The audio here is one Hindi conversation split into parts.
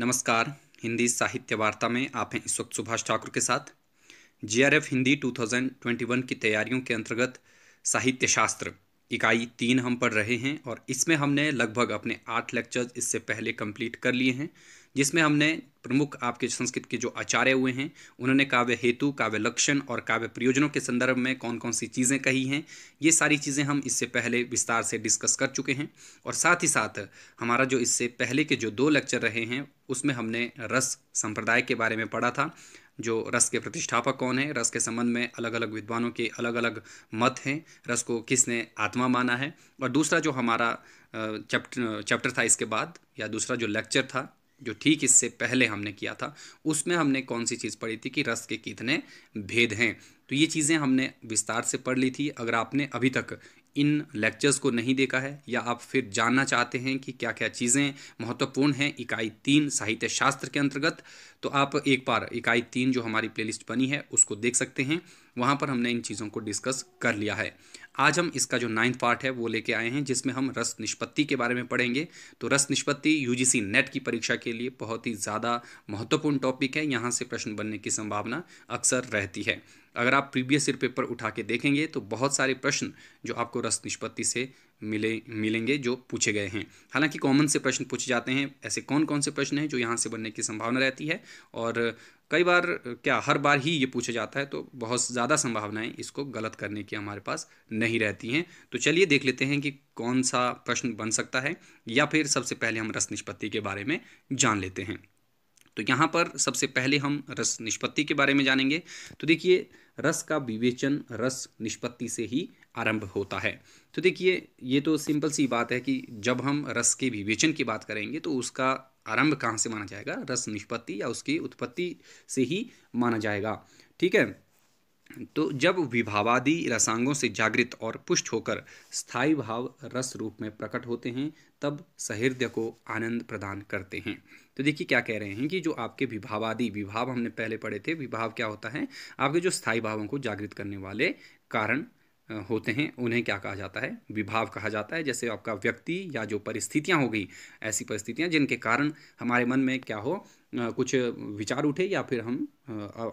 नमस्कार हिंदी साहित्य वार्ता में आप हैं इस वक्त सुभाष ठाकुर के साथ जीआरएफ हिंदी 2021 की तैयारियों के अंतर्गत साहित्य शास्त्र इकाई तीन हम पढ़ रहे हैं और इसमें हमने लगभग अपने आठ लेक्चर्स इससे पहले कंप्लीट कर लिए हैं जिसमें हमने प्रमुख आपके संस्कृत के जो आचार्य हुए हैं उन्होंने काव्य हेतु काव्य लक्षण और काव्य प्रयोजनों के संदर्भ में कौन कौन सी चीज़ें कही हैं ये सारी चीज़ें हम इससे पहले विस्तार से डिस्कस कर चुके हैं और साथ ही साथ हमारा जो इससे पहले के जो दो लेक्चर रहे हैं उसमें हमने रस संप्रदाय के बारे में पढ़ा था जो रस के प्रतिष्ठापक कौन है रस के संबंध में अलग अलग विद्वानों के अलग अलग मत हैं रस को किसने आत्मा माना है और दूसरा जो हमारा चैप्टर चैप्टर था इसके बाद या दूसरा जो लेक्चर था जो ठीक इससे पहले हमने किया था उसमें हमने कौन सी चीज़ पढ़ी थी कि रस के कितने भेद हैं तो ये चीज़ें हमने विस्तार से पढ़ ली थी अगर आपने अभी तक इन लेक्चर्स को नहीं देखा है या आप फिर जानना चाहते हैं कि क्या क्या चीज़ें महत्वपूर्ण हैं इकाई तीन साहित्य शास्त्र के अंतर्गत तो आप एक बार इकाई तीन जो हमारी प्लेलिस्ट बनी है उसको देख सकते हैं वहाँ पर हमने इन चीज़ों को डिस्कस कर लिया है आज हम इसका जो नाइन्थ पार्ट है वो लेके आए हैं जिसमें हम रस निष्पत्ति के बारे में पढ़ेंगे तो रस निष्पत्ति यूजीसी नेट की परीक्षा के लिए बहुत ही ज़्यादा महत्वपूर्ण टॉपिक है यहाँ से प्रश्न बनने की संभावना अक्सर रहती है अगर आप प्रीवियस ईयर पेपर उठा के देखेंगे तो बहुत सारे प्रश्न जो आपको रस निष्पत्ति से मिले मिलेंगे जो पूछे गए हैं हालांकि कॉमन से प्रश्न पूछे जाते हैं ऐसे कौन कौन से प्रश्न हैं जो यहाँ से बनने की संभावना रहती है और कई बार क्या हर बार ही ये पूछा जाता है तो बहुत ज़्यादा संभावनाएं इसको गलत करने की हमारे पास नहीं रहती हैं तो चलिए देख लेते हैं कि कौन सा प्रश्न बन सकता है या फिर सबसे पहले हम रस निष्पत्ति के बारे में जान लेते हैं तो यहाँ पर सबसे पहले हम रस निष्पत्ति के बारे में जानेंगे तो देखिए रस का विवेचन रस निष्पत्ति से ही आरंभ होता है तो देखिए ये तो सिंपल सी बात है कि जब हम रस के विवेचन की बात करेंगे तो उसका आरंभ कहाँ से माना जाएगा रस निष्पत्ति या उसकी उत्पत्ति से ही माना जाएगा ठीक है तो जब विभावादी रसांगों से जागृत और पुष्ट होकर स्थायी भाव रस रूप में प्रकट होते हैं तब सहृदय को आनंद प्रदान करते हैं तो देखिए क्या कह रहे हैं कि जो आपके विभावादी विभाव हमने पहले पढ़े थे विभाव क्या होता है आपके जो स्थायी भावों को जागृत करने वाले कारण होते हैं उन्हें क्या कहा जाता है विभाव कहा जाता है जैसे आपका व्यक्ति या जो परिस्थितियाँ हो गई ऐसी परिस्थितियाँ जिनके कारण हमारे मन में क्या हो कुछ विचार उठे या फिर हम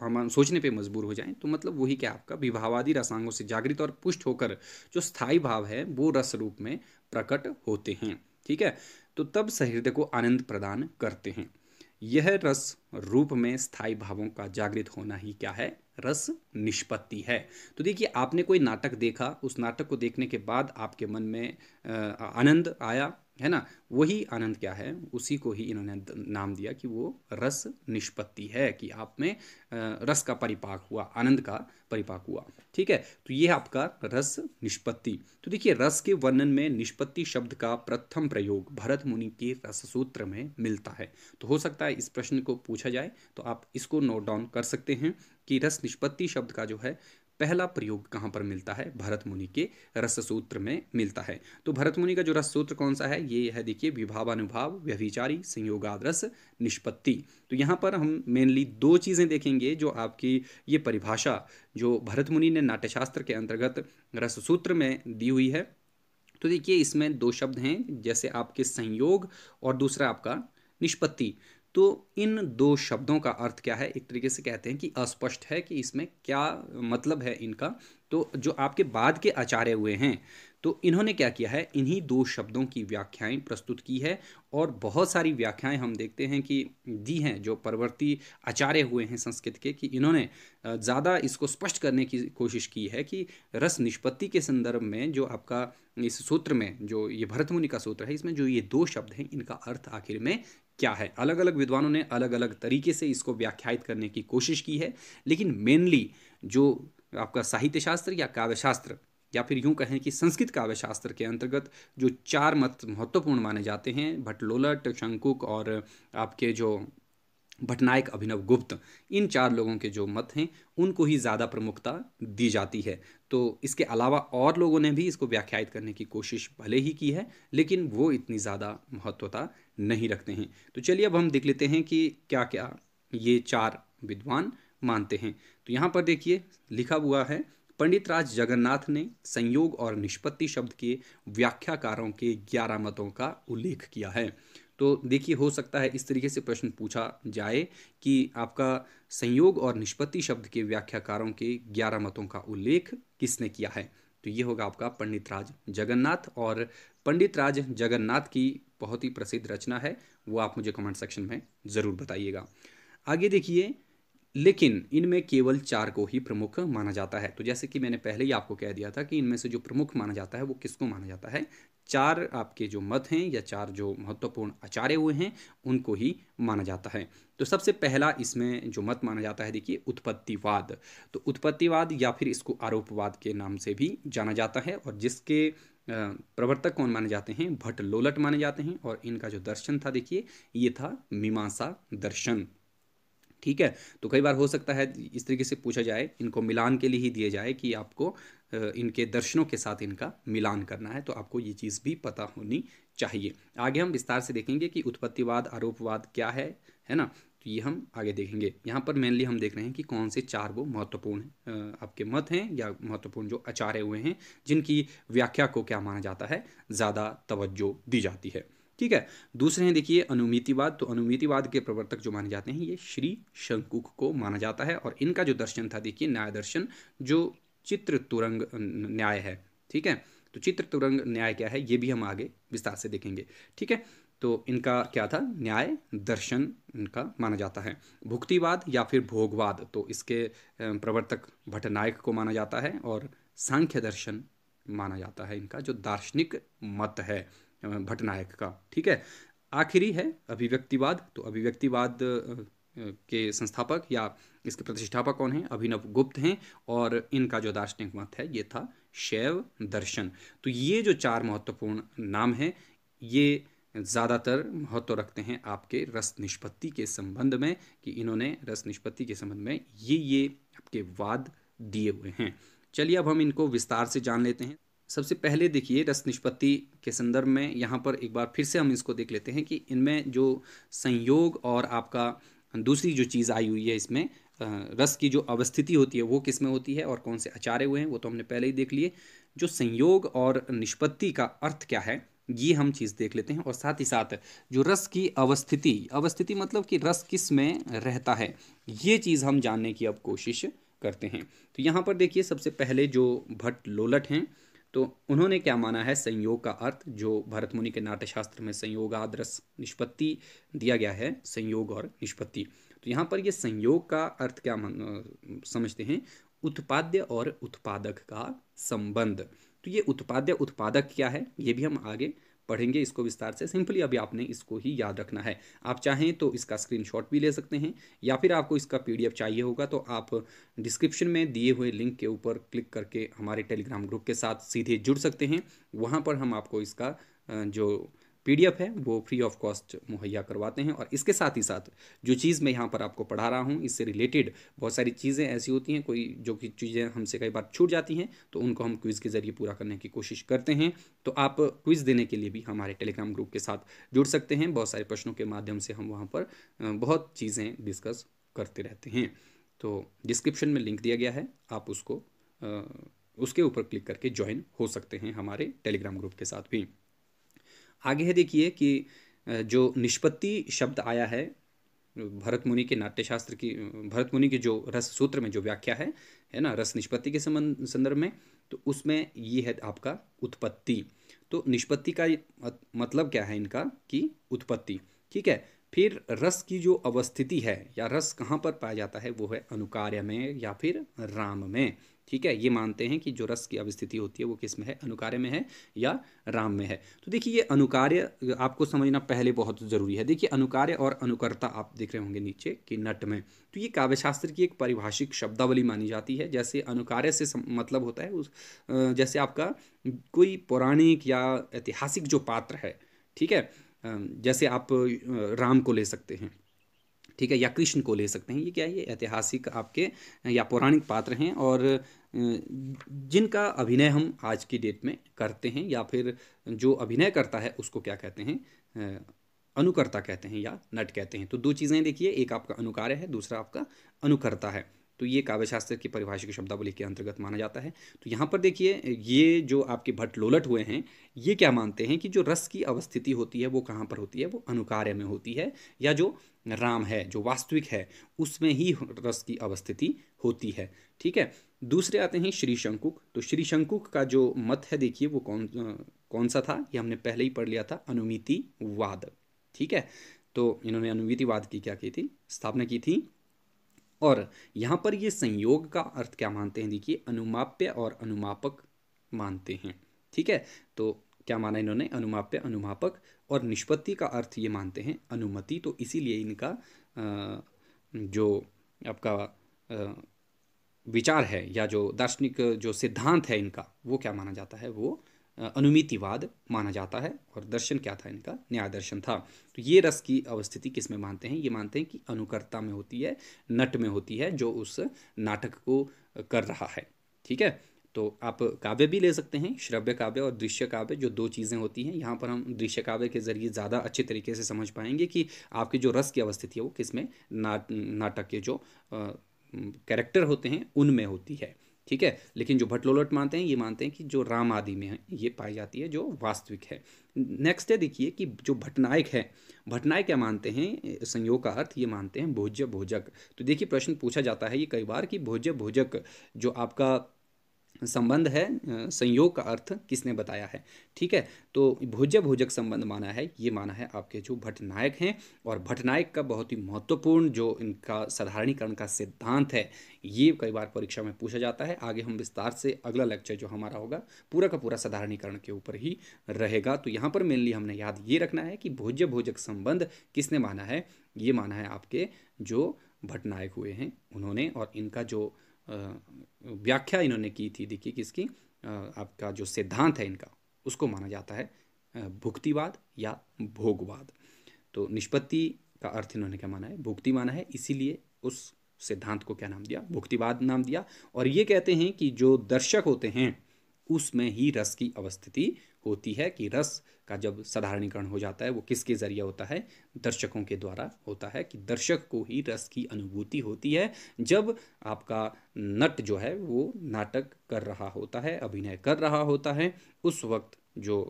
हम सोचने पे मजबूर हो जाएं तो मतलब वही क्या आपका विभावादी रसांगों से जागृत और पुष्ट होकर जो स्थायी भाव है वो रस रूप में प्रकट होते हैं ठीक है तो तब सहृदय को आनंद प्रदान करते हैं यह रस रूप में स्थायी भावों का जागृत होना ही क्या है रस निष्पत्ति है तो देखिए आपने कोई नाटक देखा उस नाटक को देखने के बाद आपके मन में आनंद आया है ना वही आनंद क्या है उसी को ही इन्होंने नाम दिया कि वो रस निष्पत्ति है कि आप में रस का परिपाक हुआ आनंद का परिपाक हुआ ठीक है तो ये आपका रस निष्पत्ति तो देखिए रस के वर्णन में निष्पत्ति शब्द का प्रथम प्रयोग भरत मुनि के रस सूत्र में मिलता है तो हो सकता है इस प्रश्न को पूछा जाए तो आप इसको नोट डाउन कर सकते हैं कि रस निष्पत्ति शब्द का जो है पहला प्रयोग कहाँ पर मिलता है भरत मुनि के रस सूत्र में मिलता है तो भरत मुनि का जो रस सूत्र कौन सा है ये है देखिए विभावानुभाव व्यभिचारी संयोगाद्रस निष्पत्ति तो यहाँ पर हम मेनली दो चीज़ें देखेंगे जो आपकी ये परिभाषा जो भरत मुनि ने नाट्यशास्त्र के अंतर्गत रस सूत्र में दी हुई है तो देखिए इसमें दो शब्द हैं जैसे आपके संयोग और दूसरा आपका निष्पत्ति तो इन दो शब्दों का अर्थ क्या है एक तरीके से कहते हैं कि अस्पष्ट है कि इसमें क्या मतलब है इनका तो जो आपके बाद के आचार्य हुए हैं तो इन्होंने क्या किया है इन्हीं दो शब्दों की व्याख्याएं प्रस्तुत की है और बहुत सारी व्याख्याएं हम देखते हैं कि दी हैं जो परवर्ती आचार्य हुए हैं संस्कृत के कि इन्होंने ज़्यादा इसको स्पष्ट करने की कोशिश की है कि रस निष्पत्ति के संदर्भ में जो आपका इस सूत्र में जो ये भरत मुनि का सूत्र है इसमें जो ये दो शब्द हैं इनका अर्थ आखिर में क्या है अलग अलग विद्वानों ने अलग अलग तरीके से इसको व्याख्यात करने की कोशिश की है लेकिन मेनली जो आपका साहित्य शास्त्र या काव्यशास्त्र या फिर यूं कहें कि संस्कृत काव्यशास्त्र के अंतर्गत जो चार मत महत्वपूर्ण माने जाते हैं भटलोलट शंकुक और आपके जो भटनायक अभिनव गुप्त इन चार लोगों के जो मत हैं उनको ही ज़्यादा प्रमुखता दी जाती है तो इसके अलावा और लोगों ने भी इसको व्याख्यात करने की कोशिश भले ही की है लेकिन वो इतनी ज़्यादा महत्वता नहीं रखते हैं तो चलिए अब हम देख लेते हैं कि क्या क्या ये चार विद्वान मानते हैं तो यहाँ पर देखिए लिखा हुआ है पंडित राज जगन्नाथ ने संयोग और निष्पत्ति शब्द के व्याख्याकारों के ग्यारह मतों का उल्लेख किया है तो देखिए हो सकता है इस तरीके से प्रश्न पूछा जाए कि आपका संयोग और निष्पत्ति शब्द के व्याख्याकारों के ग्यारह मतों का उल्लेख किसने किया है तो ये होगा आपका पंडित राज जगन्नाथ और पंडित राज जगन्नाथ की बहुत ही प्रसिद्ध रचना है वो आप मुझे कमेंट सेक्शन में ज़रूर बताइएगा आगे देखिए लेकिन इनमें केवल चार को ही प्रमुख माना जाता है तो जैसे कि मैंने पहले ही आपको कह दिया था कि इनमें से जो प्रमुख माना जाता है वो किसको माना जाता है चार आपके जो मत हैं या चार जो महत्वपूर्ण आचार्य हुए हैं उनको ही माना जाता है तो सबसे पहला इसमें जो मत माना जाता है देखिए उत्पत्तिवाद तो उत्पत्तिवाद या फिर इसको आरोपवाद के नाम से भी जाना जाता है और जिसके प्रवर्तक कौन माने जाते हैं भट्ट लोलट माने जाते हैं और इनका जो दर्शन था देखिए ये था मीमांसा दर्शन ठीक है तो कई बार हो सकता है इस तरीके से पूछा जाए इनको मिलान के लिए ही दिए जाए कि आपको इनके दर्शनों के साथ इनका मिलान करना है तो आपको ये चीज़ भी पता होनी चाहिए आगे हम विस्तार से देखेंगे कि उत्पत्तिवाद आरोपवाद क्या है है ना तो ये हम आगे देखेंगे यहाँ पर मेनली हम देख रहे हैं कि कौन से चार वो महत्वपूर्ण आपके मत हैं या महत्वपूर्ण जो आचार्य हुए हैं जिनकी व्याख्या को क्या माना जाता है ज़्यादा तवज्जो दी जाती है ठीक है दूसरे हैं देखिए अनुमितिवाद तो अनुमितिवाद के प्रवर्तक जो माने जाते हैं ये श्री शंकुक को माना जाता है और इनका जो दर्शन था देखिए न्याय दर्शन जो चित्र तुरंग न्याय है ठीक है तो चित्र तुरंग न्याय क्या है ये भी हम आगे विस्तार से देखेंगे ठीक है तो इनका क्या था न्याय दर्शन इनका माना जाता है भुक्तिवाद या फिर भोगवाद तो इसके प्रवर्तक भटनायक को माना जाता है और सांख्य दर्शन माना जाता है इनका जो दार्शनिक मत है भटनायक का ठीक है आखिरी है अभिव्यक्तिवाद तो अभिव्यक्तिवाद के संस्थापक या इसके प्रतिष्ठापक कौन हैं अभिनव गुप्त हैं और इनका जो दार्शनिक मत है ये था शैव दर्शन तो ये जो चार महत्वपूर्ण नाम हैं ये ज़्यादातर महत्व रखते हैं आपके रस निष्पत्ति के संबंध में कि इन्होंने रस निष्पत्ति के संबंध में ये ये आपके वाद दिए हुए हैं चलिए अब हम इनको विस्तार से जान लेते हैं सबसे पहले देखिए रस निष्पत्ति के संदर्भ में यहाँ पर एक बार फिर से हम इसको देख लेते हैं कि इनमें जो संयोग और आपका दूसरी जो चीज़ आई हुई है इसमें रस की जो अवस्थिति होती है वो किस में होती है और कौन से अचारे हुए हैं वो तो हमने पहले ही देख लिए जो संयोग और निष्पत्ति का अर्थ क्या है ये हम चीज़ देख लेते हैं और साथ ही साथ जो रस की अवस्थिति अवस्थिति मतलब कि रस किस में रहता है ये चीज़ हम जानने की अब कोशिश करते हैं तो यहाँ पर देखिए सबसे पहले जो भट्ट लोलट हैं तो उन्होंने क्या माना है संयोग का अर्थ जो भरत मुनि के नाट्यशास्त्र में आदर्श निष्पत्ति दिया गया है संयोग और निष्पत्ति तो यहाँ पर ये संयोग का अर्थ क्या मन, समझते हैं उत्पाद्य और उत्पादक का संबंध तो ये उत्पाद्य उत्पादक क्या है ये भी हम आगे पढ़ेंगे इसको विस्तार से सिंपली अभी आपने इसको ही याद रखना है आप चाहें तो इसका स्क्रीनशॉट भी ले सकते हैं या फिर आपको इसका पीडीएफ चाहिए होगा तो आप डिस्क्रिप्शन में दिए हुए लिंक के ऊपर क्लिक करके हमारे टेलीग्राम ग्रुप के साथ सीधे जुड़ सकते हैं वहाँ पर हम आपको इसका जो पीडीएफ है वो फ्री ऑफ कॉस्ट मुहैया करवाते हैं और इसके साथ ही साथ जो चीज़ मैं यहाँ पर आपको पढ़ा रहा हूँ इससे रिलेटेड बहुत सारी चीज़ें ऐसी होती हैं कोई जो कि चीज़ें हमसे कई बार छूट जाती हैं तो उनको हम क्विज़ के ज़रिए पूरा करने की कोशिश करते हैं तो आप क्विज़ देने के लिए भी हमारे टेलीग्राम ग्रुप के साथ जुड़ सकते हैं बहुत सारे प्रश्नों के माध्यम से हम वहाँ पर बहुत चीज़ें डिस्कस करते रहते हैं तो डिस्क्रिप्शन में लिंक दिया गया है आप उसको उसके ऊपर क्लिक करके ज्वाइन हो सकते हैं हमारे टेलीग्राम ग्रुप के साथ भी आगे है देखिए कि जो निष्पत्ति शब्द आया है भरत मुनि के नाट्यशास्त्र की भरत मुनि के जो रस सूत्र में जो व्याख्या है है ना रस निष्पत्ति के संबंध संदर्भ में तो उसमें ये है आपका उत्पत्ति तो निष्पत्ति का मतलब क्या है इनका कि उत्पत्ति ठीक है फिर रस की जो अवस्थिति है या रस कहाँ पर पाया जाता है वो है अनुकार्य में या फिर राम में ठीक है ये मानते हैं कि जो रस की अवस्थिति होती है वो किस में है अनुकार्य में है या राम में है तो देखिए ये अनुकार्य आपको समझना पहले बहुत ज़रूरी है देखिए अनुकार्य और अनुकर्ता आप देख रहे होंगे नीचे कि नट में तो ये काव्यशास्त्र की एक परिभाषिक शब्दावली मानी जाती है जैसे अनुकार्य से सम, मतलब होता है उस जैसे आपका कोई पौराणिक या ऐतिहासिक जो पात्र है ठीक है जैसे आप राम को ले सकते हैं ठीक है या कृष्ण को ले सकते हैं ये क्या है ये ऐतिहासिक आपके या पौराणिक पात्र हैं और जिनका अभिनय हम आज की डेट में करते हैं या फिर जो अभिनय करता है उसको क्या कहते हैं अनुकर्ता कहते हैं या नट कहते हैं तो दो चीज़ें देखिए एक आपका अनुकार्य है दूसरा आपका अनुकर्ता है तो ये काव्यशास्त्र की परिभाषा की शब्दावली के अंतर्गत माना जाता है तो यहाँ पर देखिए ये जो आपके भट्ट लोलट हुए हैं ये क्या मानते हैं कि जो रस की अवस्थिति होती है वो कहाँ पर होती है वो अनुकार्य में होती है या जो राम है जो वास्तविक है उसमें ही रस की अवस्थिति होती है ठीक है दूसरे आते हैं श्री शंकुक तो श्री शंकुक का जो मत है देखिए वो कौन कौन सा था ये हमने पहले ही पढ़ लिया था अनुमितिवाद ठीक है तो इन्होंने अनुमितिवाद की क्या की थी स्थापना की थी और यहाँ पर ये संयोग का अर्थ क्या मानते हैं देखिए अनुमाप्य और अनुमापक मानते हैं ठीक है तो क्या माना इन्होंने अनुमाप्य अनुमापक और निष्पत्ति का अर्थ ये मानते हैं अनुमति तो इसीलिए इनका जो आपका विचार है या जो दार्शनिक जो सिद्धांत है इनका वो क्या माना जाता है वो अनुमितिवाद माना जाता है और दर्शन क्या था इनका न्याय दर्शन था तो ये रस की अवस्थिति किस में मानते हैं ये मानते हैं कि अनुकर्ता में होती है नट में होती है जो उस नाटक को कर रहा है ठीक है तो आप काव्य भी ले सकते हैं श्रव्य काव्य और दृश्य काव्य जो दो चीज़ें होती हैं यहाँ पर हम दृश्य काव्य के जरिए ज़्यादा अच्छे तरीके से समझ पाएंगे कि आपकी जो रस की अवस्थिति है वो किस में नाट नाटक के जो कैरेक्टर होते हैं उनमें होती है ठीक है लेकिन जो भटलोलट मानते हैं ये मानते हैं कि जो राम आदि में है ये पाई जाती है जो वास्तविक है नेक्स्ट है देखिए कि जो भटनायक है भटनायक क्या मानते हैं संयोग का अर्थ ये मानते हैं भोज्य भोजक तो देखिए प्रश्न पूछा जाता है ये कई बार कि भोज्य भोजक जो आपका संबंध है संयोग का अर्थ किसने बताया है ठीक है तो भोज्य भोजक संबंध माना है ये माना है आपके जो भटनायक हैं और भटनायक का बहुत ही महत्वपूर्ण जो इनका साधारणीकरण का सिद्धांत है ये कई बार परीक्षा में पूछा जाता है आगे हम विस्तार से अगला लेक्चर जो हमारा होगा पूरा का पूरा साधारणीकरण के ऊपर ही रहेगा तो यहाँ पर मेनली हमने याद ये रखना है कि भोज्य भोजक संबंध किसने माना है ये माना है आपके जो भटनायक हुए हैं उन्होंने और इनका जो व्याख्या इन्होंने की थी देखिए किसकी आपका जो सिद्धांत है इनका उसको माना जाता है भुक्तिवाद या भोगवाद तो निष्पत्ति का अर्थ इन्होंने क्या माना है भुक्ति माना है इसीलिए उस सिद्धांत को क्या नाम दिया भुक्तिवाद नाम दिया और ये कहते हैं कि जो दर्शक होते हैं उसमें ही रस की अवस्थिति होती है कि रस का जब साधारणीकरण हो जाता है वो किसके जरिए होता है दर्शकों के द्वारा होता है कि दर्शक को ही रस की अनुभूति होती है जब आपका नट जो है वो नाटक कर रहा होता है अभिनय कर रहा होता है उस वक्त जो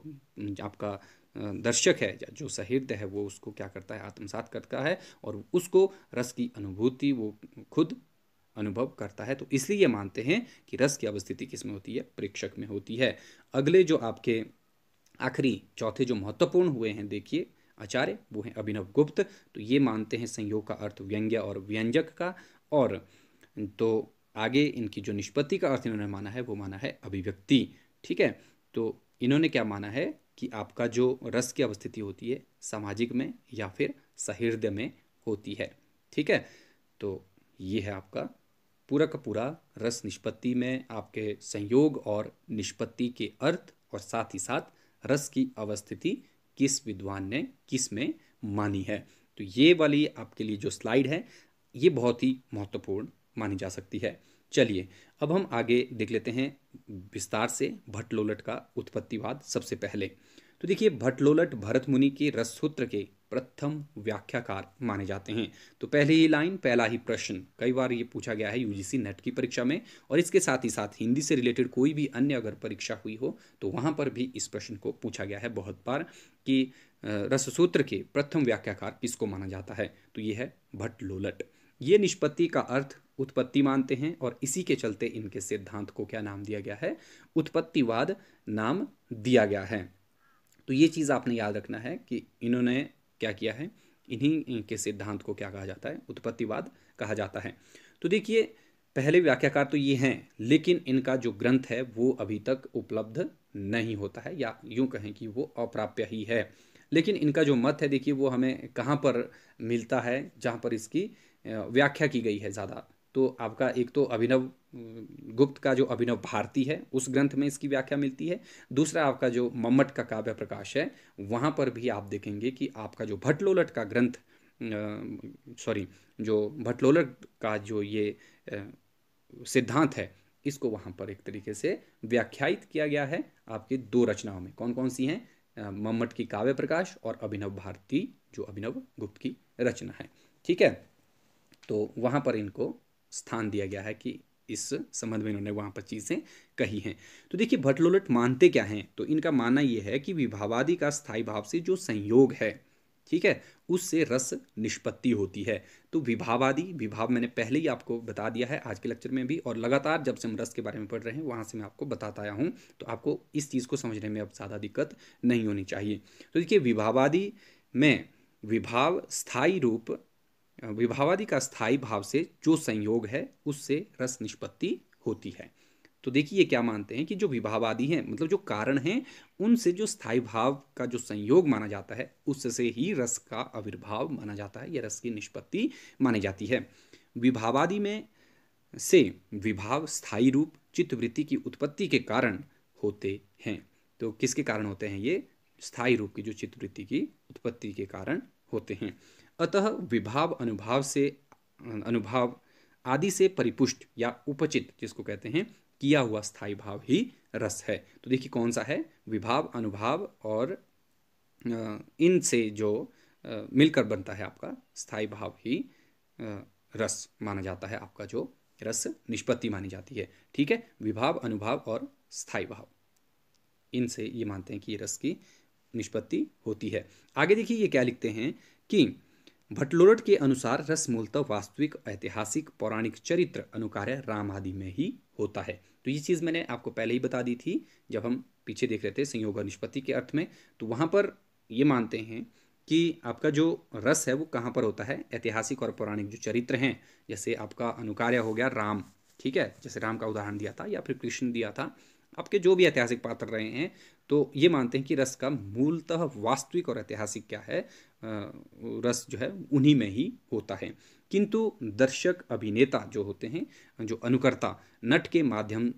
आपका दर्शक है या जो सहृदय है वो उसको क्या करता है आत्मसात करता है और उसको रस की अनुभूति वो खुद अनुभव करता है तो इसलिए ये मानते हैं कि रस की अवस्थिति किस में होती है प्रेक्षक में होती है अगले जो आपके आखिरी चौथे जो महत्वपूर्ण हुए हैं देखिए आचार्य वो हैं अभिनव गुप्त तो ये मानते हैं संयोग का अर्थ व्यंग्य और व्यंजक का और तो आगे इनकी जो निष्पत्ति का अर्थ इन्होंने माना है वो माना है अभिव्यक्ति ठीक है तो इन्होंने क्या माना है कि आपका जो रस की अवस्थिति होती है सामाजिक में या फिर सहृदय में होती है ठीक है तो ये है आपका पूरा का पूरा रस निष्पत्ति में आपके संयोग और निष्पत्ति के अर्थ और साथ ही साथ रस की अवस्थिति किस विद्वान ने किस में मानी है तो ये वाली आपके लिए जो स्लाइड है ये बहुत ही महत्वपूर्ण मानी जा सकती है चलिए अब हम आगे देख लेते हैं विस्तार से भट्टलोलट का उत्पत्तिवाद सबसे पहले तो देखिए भट्टलोलट भरत मुनि के रस सूत्र के प्रथम व्याख्याकार माने जाते हैं तो पहली ही लाइन पहला ही प्रश्न कई बार ये पूछा गया है यूजीसी नेट की परीक्षा में और इसके साथ ही साथ हिंदी से रिलेटेड कोई भी अन्य अगर परीक्षा हुई हो तो वहाँ पर भी इस प्रश्न को पूछा गया है बहुत बार कि रससूत्र के प्रथम व्याख्याकार किसको माना जाता है तो ये है भट्ट लोलट ये निष्पत्ति का अर्थ उत्पत्ति मानते हैं और इसी के चलते इनके सिद्धांत को क्या नाम दिया गया है उत्पत्तिवाद नाम दिया गया है तो ये चीज़ आपने याद रखना है कि इन्होंने क्या किया है इन्हीं के सिद्धांत को क्या कहा जाता है उत्पत्तिवाद कहा जाता है तो देखिए पहले व्याख्याकार तो ये हैं लेकिन इनका जो ग्रंथ है वो अभी तक उपलब्ध नहीं होता है या यूँ कहें कि वो अप्राप्य ही है लेकिन इनका जो मत है देखिए वो हमें कहाँ पर मिलता है जहाँ पर इसकी व्याख्या की गई है ज़्यादा तो आपका एक तो अभिनव गुप्त का जो अभिनव भारती है उस ग्रंथ में इसकी व्याख्या मिलती है दूसरा आपका जो मम्मट का काव्य प्रकाश है वहाँ पर भी आप देखेंगे कि आपका जो भटलोलट का ग्रंथ सॉरी जो भटलोलट का जो ये सिद्धांत है इसको वहाँ पर एक तरीके से व्याख्यायित किया गया है आपके दो रचनाओं में कौन कौन सी हैं मम्मट की काव्य प्रकाश और अभिनव भारती जो अभिनव गुप्त की रचना है ठीक है तो वहाँ पर इनको स्थान दिया गया है कि इस संबंध में इन्होंने वहाँ पर चीज़ें कही हैं तो देखिए भटलोलट मानते क्या हैं तो इनका मानना यह है कि विभावादि का स्थायी भाव से जो संयोग है ठीक है उससे रस निष्पत्ति होती है तो विभावादि विभाव मैंने पहले ही आपको बता दिया है आज के लेक्चर में भी और लगातार जब से हम रस के बारे में पढ़ रहे हैं वहाँ से मैं आपको बताता आया हूँ तो आपको इस चीज़ को समझने में अब ज़्यादा दिक्कत नहीं होनी चाहिए तो देखिए विभावादि में विभाव स्थायी रूप विभावादि का स्थायी भाव से जो संयोग है उससे रस निष्पत्ति होती है तो देखिए ये क्या मानते हैं कि जो विभावादि हैं मतलब जो कारण हैं उनसे जो स्थायी भाव का जो संयोग माना जाता है उससे ही रस का आविर्भाव माना जाता है या रस की निष्पत्ति मानी जाती है विभावादि में से विभाव स्थायी रूप चित्तवृत्ति की उत्पत्ति के कारण होते हैं तो किसके कारण होते हैं ये स्थायी रूप की जो चित्तवृत्ति की उत्पत्ति के कारण होते हैं अतः विभाव अनुभाव से अनुभाव आदि से परिपुष्ट या उपचित जिसको कहते हैं किया हुआ स्थायी भाव ही रस है तो देखिए कौन सा है विभाव अनुभाव और इनसे जो मिलकर बनता है आपका स्थायी भाव ही रस माना जाता है आपका जो रस निष्पत्ति मानी जाती है ठीक है विभाव अनुभाव और स्थायी भाव इनसे ये मानते हैं कि रस की निष्पत्ति होती है आगे देखिए ये क्या लिखते हैं कि भटलोरट के अनुसार रस मूलतः वास्तविक ऐतिहासिक पौराणिक चरित्र अनुकार्य राम आदि में ही होता है तो ये चीज़ मैंने आपको पहले ही बता दी थी जब हम पीछे देख रहे थे संयोग और निष्पत्ति के अर्थ में तो वहाँ पर ये मानते हैं कि आपका जो रस है वो कहाँ पर होता है ऐतिहासिक और पौराणिक जो चरित्र हैं जैसे आपका अनुकार्य हो गया राम ठीक है जैसे राम का उदाहरण दिया था या फिर कृष्ण दिया था आपके जो भी ऐतिहासिक पात्र रहे हैं तो ये मानते हैं कि रस का मूलतः वास्तविक और ऐतिहासिक क्या है रस जो है उन्हीं में ही होता है किंतु दर्शक अभिनेता जो होते हैं जो अनुकर्ता नट के माध्यम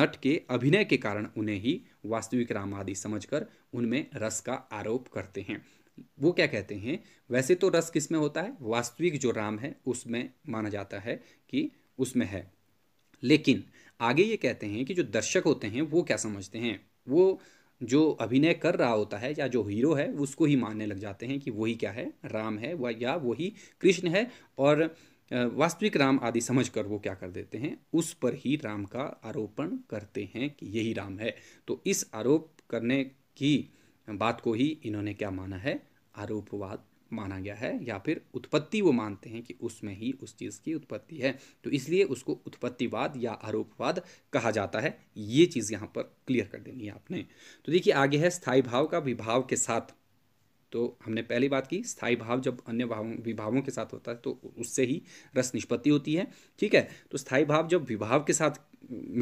नट के अभिनय के कारण उन्हें ही वास्तविक राम आदि कर उनमें रस का आरोप करते हैं वो क्या कहते हैं वैसे तो रस किस में होता है वास्तविक जो राम है उसमें माना जाता है कि उसमें है लेकिन आगे ये कहते हैं कि जो दर्शक होते हैं वो क्या समझते हैं वो जो अभिनय कर रहा होता है या जो हीरो है उसको ही मानने लग जाते हैं कि वही क्या है राम है वह या वही कृष्ण है और वास्तविक राम आदि समझकर वो क्या कर देते हैं उस पर ही राम का आरोपण करते हैं कि यही राम है तो इस आरोप करने की बात को ही इन्होंने क्या माना है आरोपवाद माना गया है या फिर उत्पत्ति वो मानते हैं कि उसमें ही उस चीज़ की उत्पत्ति है तो इसलिए उसको उत्पत्तिवाद या आरोपवाद कहा जाता है ये चीज़ यहाँ पर क्लियर कर देनी है आपने तो देखिए आगे है स्थाई भाव का विभाव के साथ तो हमने पहली बात की स्थायी भाव जब अन्य भावों विभावों के साथ होता है तो उससे ही रस निष्पत्ति होती है ठीक है तो स्थाई भाव जब विभाव के साथ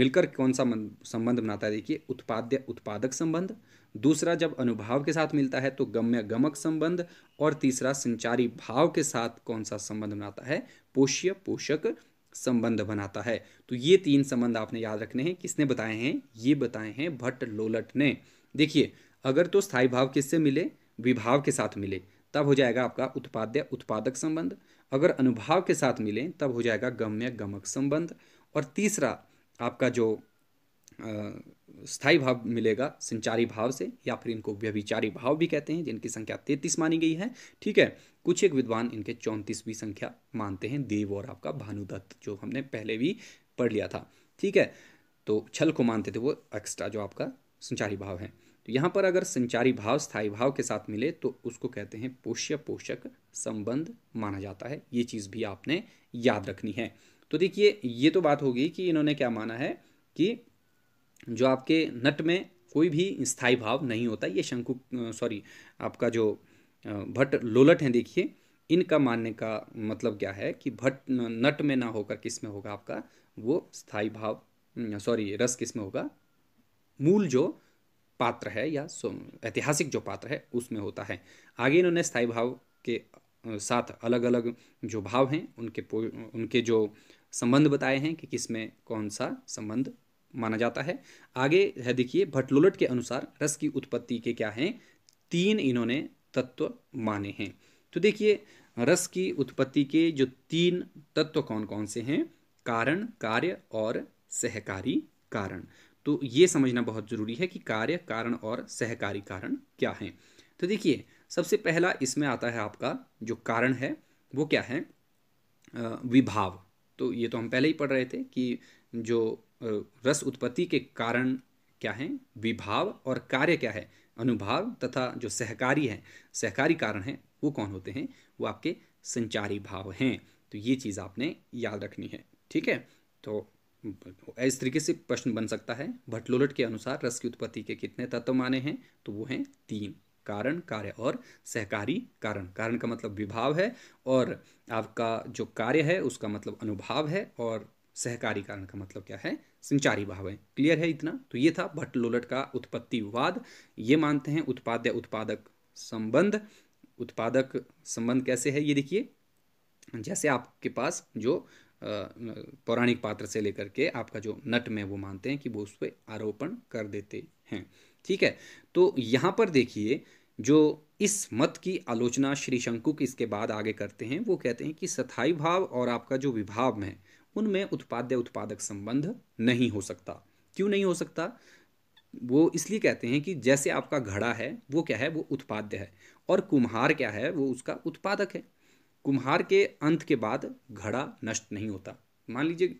मिलकर कौन सा संबंध बनाता है देखिए उत्पाद्य उत्पादक संबंध दूसरा जब अनुभाव के साथ मिलता है तो गम्य गमक संबंध और तीसरा संचारी भाव के साथ कौन सा संबंध बनाता है पोष्य पोषक संबंध बनाता है तो ये तीन संबंध आपने याद रखने हैं किसने बताए हैं ये बताए हैं भट्ट लोलट ने देखिए अगर तो स्थायी भाव किससे मिले विभाव के साथ मिले तब हो जाएगा आपका उत्पाद्य उत्पादक संबंध अगर अनुभाव के साथ मिले तब हो जाएगा गम्य गमक संबंध और तीसरा आपका जो स्थायी भाव मिलेगा संचारी भाव से या फिर इनको व्यभिचारी भाव भी कहते हैं जिनकी संख्या तैतीस मानी गई है ठीक है कुछ एक विद्वान इनके चौंतीसवीं संख्या मानते हैं देव और आपका भानुदत्त जो हमने पहले भी पढ़ लिया था ठीक है तो छल को मानते थे वो एक्स्ट्रा जो आपका संचारी भाव है तो यहाँ पर अगर संचारी भाव स्थायी भाव के साथ मिले तो उसको कहते हैं पोष्य पोषक संबंध माना जाता है ये चीज़ भी आपने याद रखनी है तो देखिए ये तो बात होगी कि इन्होंने क्या माना है कि जो आपके नट में कोई भी स्थायी भाव नहीं होता ये शंकु सॉरी आपका जो भट्ट लोलट हैं देखिए इनका मानने का मतलब क्या है कि भट्ट नट में ना होकर किस में होगा आपका वो स्थायी भाव सॉरी रस किस में होगा मूल जो पात्र है या ऐतिहासिक जो पात्र है उसमें होता है आगे इन्होंने स्थायी भाव के साथ अलग अलग जो भाव हैं उनके उनके जो संबंध बताए हैं कि किस में कौन सा संबंध माना जाता है आगे है देखिए भटलोलट के अनुसार रस की उत्पत्ति के क्या हैं तीन इन्होंने तत्व माने हैं तो देखिए रस की उत्पत्ति के जो तीन तत्व कौन कौन से हैं कारण कार्य और सहकारी कारण तो ये समझना बहुत ज़रूरी है कि कार्य कारण और सहकारी कारण क्या हैं तो देखिए सबसे पहला इसमें आता है आपका जो कारण है वो क्या है विभाव तो ये तो हम पहले ही पढ़ रहे थे कि जो रस उत्पत्ति के कारण क्या हैं विभाव और कार्य क्या है अनुभाव तथा जो सहकारी हैं सहकारी कारण हैं वो कौन होते हैं वो आपके संचारी भाव हैं तो ये चीज़ आपने याद रखनी है ठीक है तो इस तरीके से प्रश्न बन सकता है भटलोलट के अनुसार रस की उत्पत्ति के कितने तत्व माने हैं तो वो हैं तीन कारण कार्य और सहकारी कारण कारण का मतलब विभाव है और आपका जो कार्य है उसका मतलब अनुभाव है और सहकारी कारण का मतलब क्या है संचारी भाव है क्लियर है इतना तो ये था भट्ट लोलट का उत्पत्ति वाद ये मानते हैं उत्पाद या उत्पादक संबंध उत्पादक संबंध कैसे है ये देखिए जैसे आपके पास जो पौराणिक पात्र से लेकर के आपका जो नट में वो मानते हैं कि वो उस पर आरोपण कर देते हैं ठीक है तो यहाँ पर देखिए जो इस मत की आलोचना श्री शंकुक इसके बाद आगे करते हैं वो कहते हैं कि सथाई भाव और आपका जो विभाव में उनमें उत्पाद उत्पादक संबंध नहीं हो सकता क्यों नहीं हो सकता वो इसलिए कहते हैं कि जैसे आपका घड़ा है वो क्या है वो उत्पाद्य है और कुम्हार क्या है वो उसका उत्पादक है कुम्हार के अंत के बाद घड़ा नष्ट नहीं होता मान लीजिए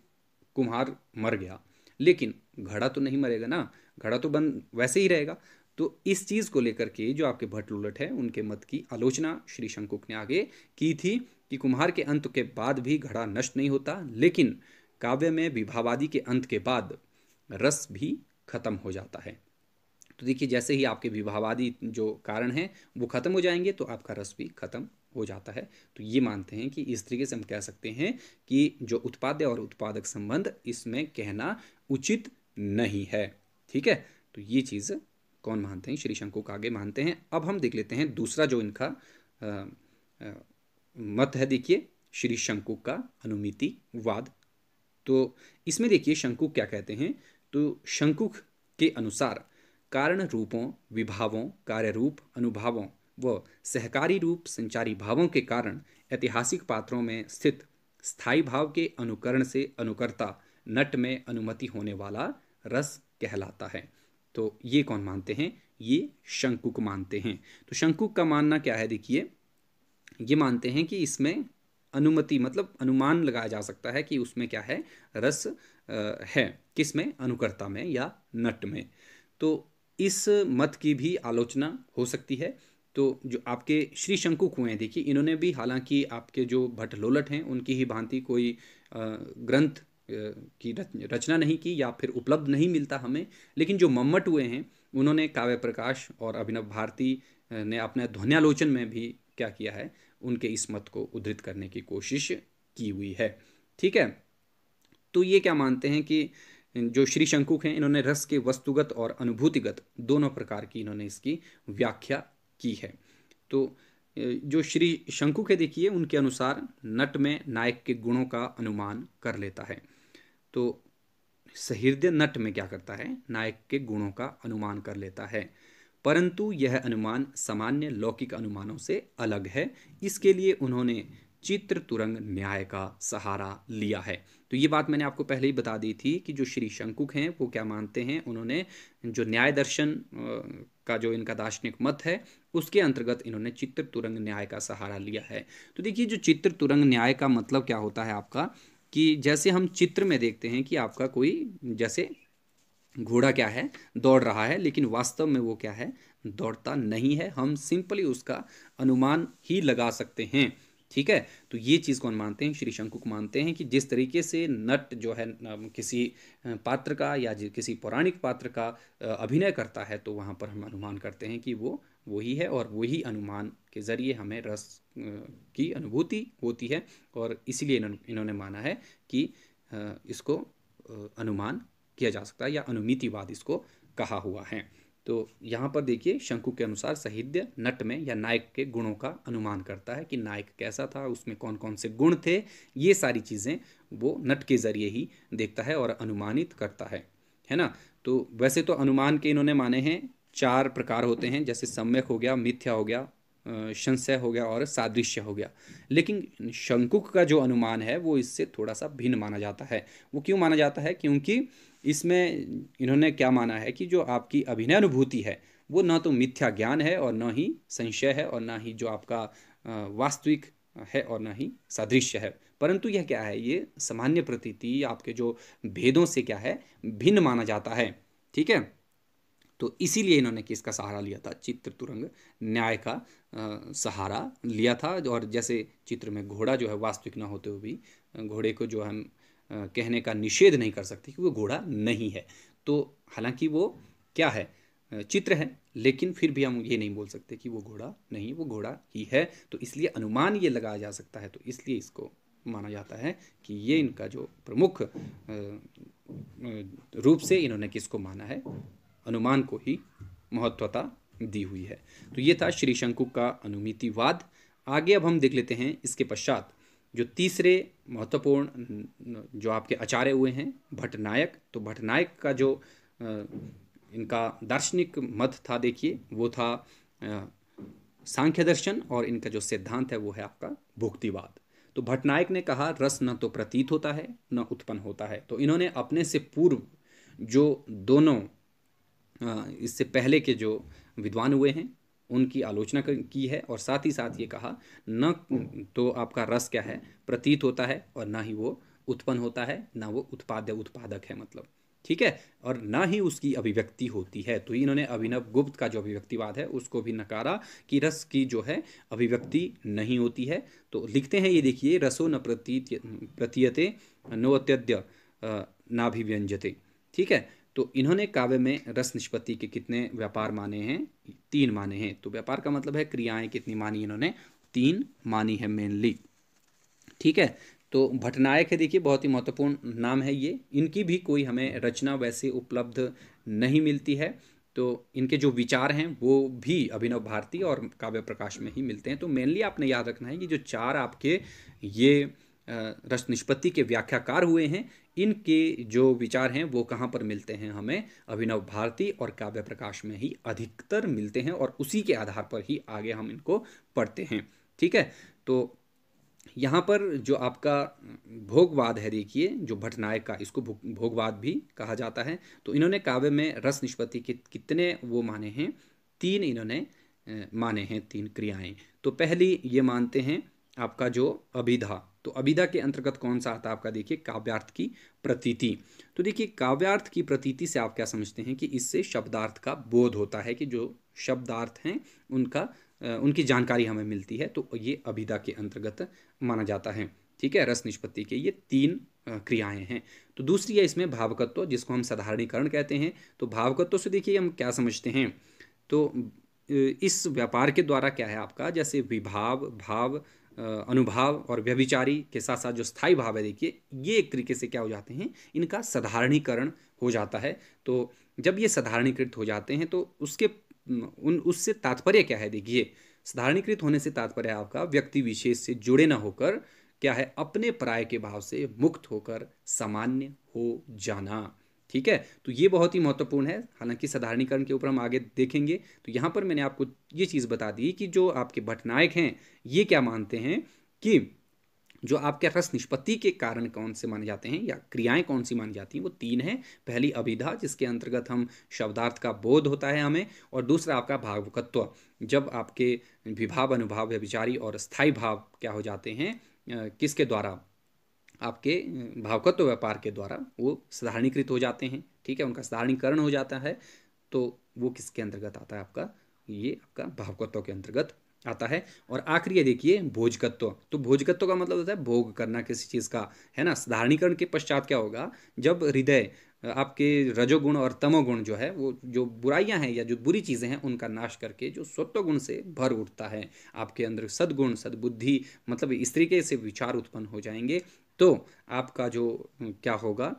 कुम्हार मर गया लेकिन घड़ा तो नहीं मरेगा ना घड़ा तो बंद वैसे ही रहेगा तो इस चीज़ को लेकर के जो आपके भट्ट लुलट है उनके मत की आलोचना श्री शंकुक ने आगे की थी कि कुम्हार के अंत के बाद भी घड़ा नष्ट नहीं होता लेकिन काव्य में विभावादी के अंत के बाद रस भी खत्म हो जाता है तो देखिए जैसे ही आपके विभावादी जो कारण हैं वो खत्म हो जाएंगे तो आपका रस भी खत्म हो जाता है तो ये मानते हैं कि इस तरीके से हम कह सकते हैं कि जो उत्पाद्य और उत्पादक संबंध इसमें कहना उचित नहीं है ठीक है तो ये चीज़ कौन मानते हैं श्री शंकु कागे मानते हैं अब हम देख लेते हैं दूसरा जो इनका आ, आ, मत है देखिए श्री शंकु का अनुमिति वाद तो इसमें देखिए शंकु क्या कहते हैं तो शंकु के अनुसार कारण रूपों विभावों कार्य रूप अनुभावों व सहकारी रूप संचारी भावों के कारण ऐतिहासिक पात्रों में स्थित स्थायी भाव के अनुकरण से अनुकर्ता नट में अनुमति होने वाला रस कहलाता है तो ये कौन मानते हैं ये शंकुक मानते हैं तो शंकुक का मानना क्या है देखिए ये मानते हैं कि इसमें अनुमति मतलब अनुमान लगाया जा सकता है कि उसमें क्या है रस है किस में अनुकर्ता में या नट में तो इस मत की भी आलोचना हो सकती है तो जो आपके श्री शंकु कुएं देखिए इन्होंने भी हालांकि आपके जो भट्ट लोलट हैं उनकी ही भांति कोई ग्रंथ की रचना नहीं की या फिर उपलब्ध नहीं मिलता हमें लेकिन जो मम्मट हुए हैं उन्होंने काव्य प्रकाश और अभिनव भारती ने अपने ध्वनियालोचन में भी क्या किया है उनके इस मत को उद्धृत करने की कोशिश की हुई है ठीक है तो ये क्या मानते हैं कि जो श्री शंकुक हैं इन्होंने रस के वस्तुगत और अनुभूतिगत दोनों प्रकार की इन्होंने इसकी व्याख्या की है तो जो श्री शंकु है देखिए उनके अनुसार नट में नायक के गुणों का अनुमान कर लेता है तो सहृदय नट में क्या करता है नायक के गुणों का अनुमान कर लेता है परंतु यह अनुमान सामान्य लौकिक अनुमानों से अलग है इसके लिए उन्होंने चित्र तुरंग न्याय का सहारा लिया है तो ये बात मैंने आपको पहले ही बता दी थी कि जो श्री शंकुक हैं वो क्या मानते हैं उन्होंने जो न्याय दर्शन का जो इनका दार्शनिक मत है उसके अंतर्गत इन्होंने चित्र तुरंग न्याय का सहारा लिया है तो देखिए जो चित्र तुरंग न्याय का मतलब क्या होता है आपका कि जैसे हम चित्र में देखते हैं कि आपका कोई जैसे घोड़ा क्या है दौड़ रहा है लेकिन वास्तव में वो क्या है दौड़ता नहीं है हम सिंपली उसका अनुमान ही लगा सकते हैं ठीक है तो ये चीज़ कौन मानते हैं श्री शंकुक मानते हैं कि जिस तरीके से नट जो है किसी पात्र का या किसी पौराणिक पात्र का अभिनय करता है तो वहाँ पर हम अनुमान करते हैं कि वो वही है और वही अनुमान के ज़रिए हमें रस की अनुभूति होती है और इसीलिए इन्होंने माना है कि इसको अनुमान किया जा सकता है या अनुमितिवाद इसको कहा हुआ है तो यहाँ पर देखिए शंकु के अनुसार साहित्य नट में या नायक के गुणों का अनुमान करता है कि नायक कैसा था उसमें कौन कौन से गुण थे ये सारी चीज़ें वो नट के ज़रिए ही देखता है और अनुमानित करता है है ना तो वैसे तो अनुमान के इन्होंने माने हैं चार प्रकार होते हैं जैसे सम्यक हो गया मिथ्या हो गया संशय हो गया और सादृश्य हो गया लेकिन शंकुक का जो अनुमान है वो इससे थोड़ा सा भिन्न माना जाता है वो क्यों माना जाता है क्योंकि इसमें इन्होंने क्या माना है कि जो आपकी अभिनय अनुभूति है वो ना तो मिथ्या ज्ञान है और ना ही संशय है और ना ही जो आपका वास्तविक है और ना ही सादृश्य है परंतु यह क्या है ये सामान्य प्रतीति आपके जो भेदों से क्या है भिन्न माना जाता है ठीक है तो इसीलिए इन्होंने किसका सहारा लिया था चित्र तुरंग न्याय का आ, सहारा लिया था और जैसे चित्र में घोड़ा जो है वास्तविक ना होते हुए भी घोड़े को जो हम कहने का निषेध नहीं कर सकते कि वो घोड़ा नहीं है तो हालांकि वो क्या है चित्र है लेकिन फिर भी हम ये नहीं बोल सकते कि वो घोड़ा नहीं वो घोड़ा ही है तो इसलिए अनुमान ये लगाया जा सकता है तो इसलिए इसको माना जाता है कि ये इनका जो प्रमुख रूप से इन्होंने किसको माना है अनुमान को ही महत्वता दी हुई है तो ये था श्री शंकु का अनुमितिवाद आगे अब हम देख लेते हैं इसके पश्चात जो तीसरे महत्वपूर्ण जो आपके आचार्य हुए हैं भटनायक तो भटनायक का जो इनका दार्शनिक मत था देखिए वो था सांख्य दर्शन और इनका जो सिद्धांत है वो है आपका भुक्तिवाद तो भटनायक ने कहा रस न तो प्रतीत होता है न उत्पन्न होता है तो इन्होंने अपने से पूर्व जो दोनों इससे पहले के जो विद्वान हुए हैं उनकी आलोचना की है और साथ ही साथ ये कहा न तो आपका रस क्या है प्रतीत होता है और ना ही वो उत्पन्न होता है ना वो उत्पाद उत्पादक है मतलब ठीक है और ना ही उसकी अभिव्यक्ति होती है तो इन्होंने अभिनव गुप्त का जो अभिव्यक्तिवाद है उसको भी नकारा कि रस की जो है अभिव्यक्ति नहीं होती है तो लिखते हैं ये देखिए रसो न प्रतीत प्रतीयते नोत्यद्य नाभिव्यंजते ठीक है तो इन्होंने काव्य में रस निष्पत्ति के कितने व्यापार माने हैं तीन माने हैं तो व्यापार का मतलब है क्रियाएं कितनी मानी इन्होंने तीन मानी है मेनली ठीक है तो भटनायक है देखिए बहुत ही महत्वपूर्ण नाम है ये इनकी भी कोई हमें रचना वैसे उपलब्ध नहीं मिलती है तो इनके जो विचार हैं वो भी अभिनव भारती और काव्य प्रकाश में ही मिलते हैं तो मेनली आपने याद रखना है कि जो चार आपके ये रस निष्पत्ति के व्याख्याकार हुए हैं इनके जो विचार हैं वो कहाँ पर मिलते हैं हमें अभिनव भारती और काव्य प्रकाश में ही अधिकतर मिलते हैं और उसी के आधार पर ही आगे हम इनको पढ़ते हैं ठीक है तो यहाँ पर जो आपका भोगवाद है देखिए जो भटनायक का इसको भोगवाद भी कहा जाता है तो इन्होंने काव्य में रस निष्पत्ति के कितने वो माने हैं तीन इन्होंने माने हैं तीन क्रियाएं तो पहली ये मानते हैं आपका जो अभिधा तो अबिदा के अंतर्गत कौन सा आता है आपका देखिए काव्यार्थ की प्रतीति तो देखिए काव्यार्थ की प्रतीति से आप क्या समझते हैं कि इससे शब्दार्थ का बोध होता है कि जो शब्दार्थ हैं उनका उनकी जानकारी हमें मिलती है तो ये अभिदा के अंतर्गत माना जाता है ठीक है रस निष्पत्ति के ये तीन क्रियाएं हैं तो दूसरी है इसमें भावकत्व जिसको हम साधारणीकरण कहते हैं तो भावकत्व से देखिए हम क्या समझते हैं तो इस व्यापार के द्वारा क्या है आपका जैसे विभाव भाव अनुभाव और व्यभिचारी के साथ साथ जो स्थायी भाव है देखिए ये एक तरीके से क्या हो जाते हैं इनका साधारणीकरण हो जाता है तो जब ये साधारणीकृत हो जाते हैं तो उसके उन उससे तात्पर्य क्या है देखिए साधारणीकृत होने से तात्पर्य आपका व्यक्ति विशेष से जुड़े ना होकर क्या है अपने पराय के भाव से मुक्त होकर सामान्य हो जाना ठीक है तो ये बहुत ही महत्वपूर्ण है हालांकि साधारणीकरण के ऊपर हम आगे देखेंगे तो यहाँ पर मैंने आपको ये चीज़ बता दी कि जो आपके भटनायक हैं ये क्या मानते हैं कि जो आपके रस निष्पत्ति के कारण कौन से माने जाते हैं या क्रियाएं कौन सी मानी जाती हैं वो तीन हैं पहली अभिधा जिसके अंतर्गत हम शब्दार्थ का बोध होता है हमें और दूसरा आपका भावकत्व जब आपके विभाव अनुभाव व्यभिचारी और स्थायी भाव क्या हो जाते हैं किसके द्वारा आपके भावकत्व व्यापार के द्वारा वो साधारणीकृत हो जाते हैं ठीक है उनका साधारणीकरण हो जाता है तो वो किसके अंतर्गत आता है आपका ये आपका भावकत्व के अंतर्गत आता है और आखिरी है देखिए भोजकत्व तो भोजकत्व का मतलब होता है भोग करना किसी चीज़ का है ना साधारणीकरण के पश्चात क्या होगा जब हृदय आपके रजोगुण और तमोगुण जो है वो जो बुराइयां हैं या जो बुरी चीज़ें हैं उनका नाश करके जो सत्वगुण से भर उठता है आपके अंदर सद्गुण सद्बुद्धि मतलब इस तरीके से विचार उत्पन्न हो जाएंगे तो आपका जो क्या होगा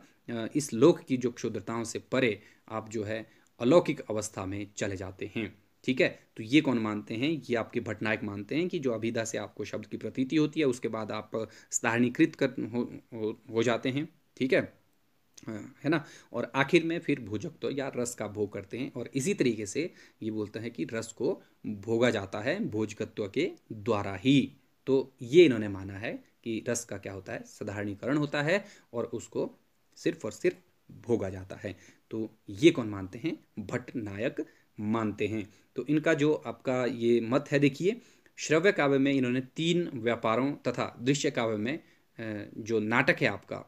इस लोक की जो क्षुद्रताओं से परे आप जो है अलौकिक अवस्था में चले जाते हैं ठीक है तो ये कौन मानते हैं ये आपके भटनायक मानते हैं कि जो अभिधा से आपको शब्द की प्रतीति होती है उसके बाद आप स्थानीकृत कर हो, हो, हो जाते हैं ठीक है हाँ, है ना और आखिर में फिर भोजक तो या रस का भोग करते हैं और इसी तरीके से ये बोलते हैं कि रस को भोगा जाता है भोजकत्व के द्वारा ही तो ये इन्होंने माना है कि रस का क्या होता है साधारणीकरण होता है और उसको सिर्फ और सिर्फ भोगा जाता है तो ये कौन मानते हैं भट्ट नायक मानते हैं तो इनका जो आपका ये मत है देखिए श्रव्य काव्य में इन्होंने तीन व्यापारों तथा दृश्य काव्य में जो नाटक है आपका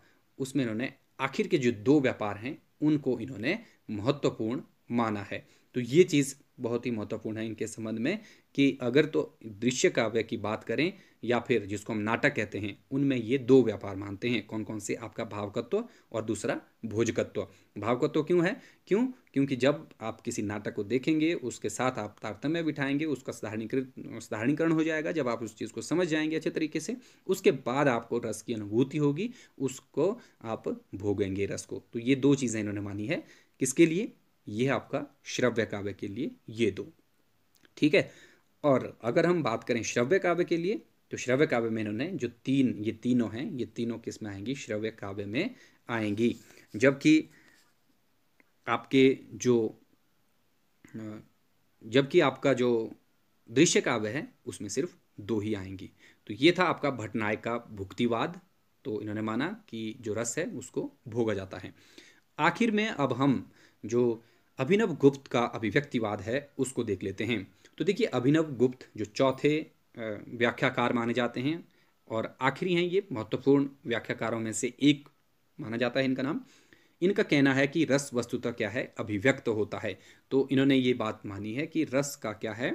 उसमें इन्होंने आखिर के जो दो व्यापार हैं उनको इन्होंने महत्वपूर्ण माना है तो ये चीज़ बहुत ही महत्वपूर्ण है इनके संबंध में कि अगर तो दृश्य काव्य की बात करें या फिर जिसको हम नाटक कहते हैं उनमें ये दो व्यापार मानते हैं कौन कौन से आपका भावकत्व और दूसरा भोजकत्व भावकत्व क्यों है क्यों क्योंकि जब आप किसी नाटक को देखेंगे उसके साथ आप तारतम्य बिठाएंगे उसका सुधारणीकृत साधारणीकरण हो जाएगा जब आप उस चीज़ को समझ जाएंगे अच्छे तरीके से उसके बाद आपको रस की अनुभूति होगी उसको आप भोगेंगे रस को तो ये दो चीज़ें इन्होंने मानी है किसके लिए ये आपका श्रव्य काव्य के लिए ये दो ठीक है और अगर हम बात करें श्रव्य काव्य के लिए तो श्रव्य काव्य में इन्होंने जो तीन ये तीनों हैं ये तीनों किस में आएंगी श्रव्य काव्य में आएंगी जबकि आपके जो जबकि आपका जो दृश्य काव्य है उसमें सिर्फ दो ही आएंगी तो ये था आपका भटनायक का भुक्तिवाद तो इन्होंने माना कि जो रस है उसको भोगा जाता है आखिर में अब हम जो अभिनव गुप्त का अभिव्यक्तिवाद है उसको देख लेते हैं तो देखिए अभिनव गुप्त जो चौथे व्याख्याकार माने जाते हैं और आखिरी हैं ये महत्वपूर्ण व्याख्याकारों में से एक माना जाता है इनका नाम इनका कहना है कि रस वस्तुतः क्या है अभिव्यक्त होता है तो इन्होंने ये बात मानी है कि रस का क्या है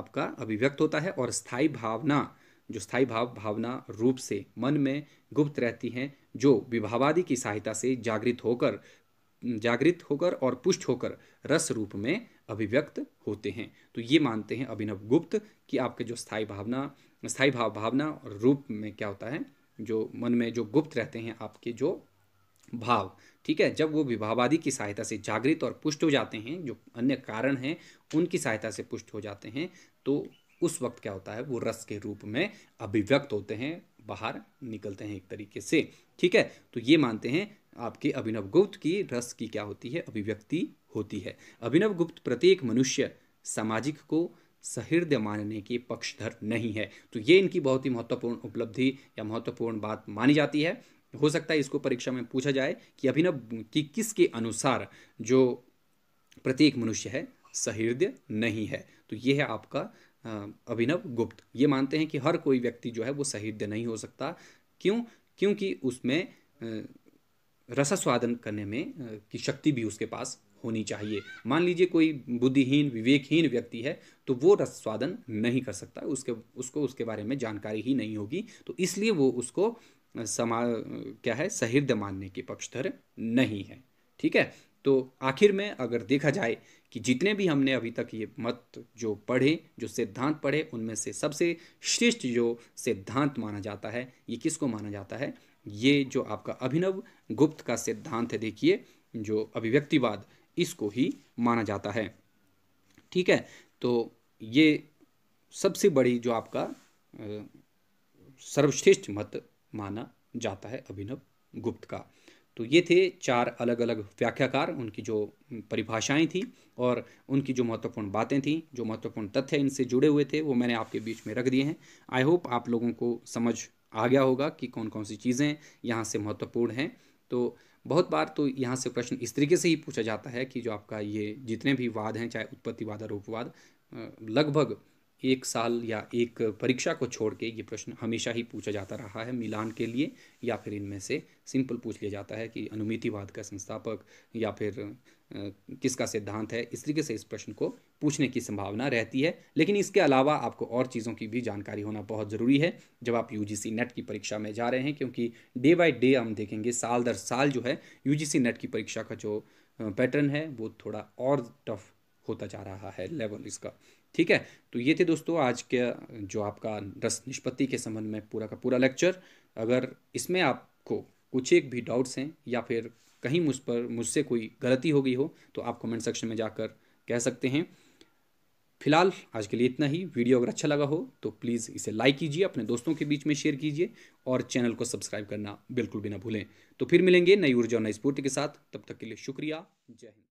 आपका अभिव्यक्त होता है और स्थायी भावना जो स्थायी भाव भावना रूप से मन में गुप्त रहती हैं जो विभावादि की सहायता से जागृत होकर जागृत होकर और पुष्ट होकर रस रूप में अभिव्यक्त होते हैं तो ये मानते हैं अभिनव गुप्त कि आपके जो स्थायी भावना स्थायी भाव भावना और रूप में क्या होता है जो मन में जो गुप्त रहते हैं आपके जो भाव ठीक है जब वो विभावादी की सहायता से जागृत और पुष्ट हो जाते हैं जो अन्य कारण हैं उनकी सहायता से पुष्ट हो जाते हैं तो उस वक्त क्या होता है वो रस के रूप में अभिव्यक्त होते हैं बाहर निकलते हैं एक तरीके से ठीक है तो ये मानते हैं आपके अभिनव गुप्त की रस की क्या होती है अभिव्यक्ति होती है अभिनव गुप्त प्रत्येक मनुष्य सामाजिक को सहृदय मानने के पक्षधर नहीं है तो ये इनकी बहुत ही महत्वपूर्ण उपलब्धि या महत्वपूर्ण बात मानी जाती है हो सकता है इसको परीक्षा में पूछा जाए कि अभिनव कि किसके अनुसार जो प्रत्येक मनुष्य है सहृदय नहीं है तो ये है आपका अभिनव गुप्त ये मानते हैं कि हर कोई व्यक्ति जो है वो सहृदय नहीं हो सकता क्यों क्योंकि उसमें रसास्वादन करने में की शक्ति भी उसके पास होनी चाहिए मान लीजिए कोई बुद्धिहीन विवेकहीन व्यक्ति है तो वो रस स्वादन नहीं कर सकता उसके उसको उसके बारे में जानकारी ही नहीं होगी तो इसलिए वो उसको समा क्या है सहृदय मानने के पक्षधर नहीं है ठीक है तो आखिर में अगर देखा जाए कि जितने भी हमने अभी तक ये मत जो पढ़े जो सिद्धांत पढ़े उनमें से सबसे श्रेष्ठ जो सिद्धांत माना जाता है ये किसको माना जाता है ये जो आपका अभिनव गुप्त का सिद्धांत है देखिए जो अभिव्यक्तिवाद इसको ही माना जाता है ठीक है तो ये सबसे बड़ी जो आपका सर्वश्रेष्ठ मत माना जाता है अभिनव गुप्त का तो ये थे चार अलग अलग व्याख्याकार उनकी जो परिभाषाएं थी और उनकी जो महत्वपूर्ण बातें थी जो महत्वपूर्ण तथ्य इनसे जुड़े हुए थे वो मैंने आपके बीच में रख दिए हैं आई होप आप लोगों को समझ आ गया होगा कि कौन कौन सी चीज़ें यहाँ से महत्वपूर्ण हैं तो बहुत बार तो यहाँ से प्रश्न इस तरीके से ही पूछा जाता है कि जो आपका ये जितने भी वाद हैं चाहे उत्पत्तिवाद रूपवाद लगभग एक साल या एक परीक्षा को छोड़ के ये प्रश्न हमेशा ही पूछा जाता रहा है मिलान के लिए या फिर इनमें से सिंपल पूछ लिया जाता है कि अनुमितिवाद का संस्थापक या फिर किसका सिद्धांत है इस तरीके से इस प्रश्न को पूछने की संभावना रहती है लेकिन इसके अलावा आपको और चीज़ों की भी जानकारी होना बहुत ज़रूरी है जब आप यूजीसी नेट की परीक्षा में जा रहे हैं क्योंकि डे बाय डे हम देखेंगे साल दर साल जो है यूजीसी नेट की परीक्षा का जो पैटर्न है वो थोड़ा और टफ होता जा रहा है लेवल इसका ठीक है तो ये थे दोस्तों आज के जो आपका रस निष्पत्ति के संबंध में पूरा का पूरा लेक्चर अगर इसमें आपको कुछ एक भी डाउट्स हैं या फिर कहीं मुझ पर मुझसे कोई गलती हो गई हो तो आप कमेंट सेक्शन में जाकर कह सकते हैं फिलहाल आज के लिए इतना ही वीडियो अगर अच्छा लगा हो तो प्लीज़ इसे लाइक कीजिए अपने दोस्तों के बीच में शेयर कीजिए और चैनल को सब्सक्राइब करना बिल्कुल भी ना भूलें तो फिर मिलेंगे नई ऊर्जा और नई स्फूर्ति के साथ तब तक के लिए शुक्रिया जय हिंद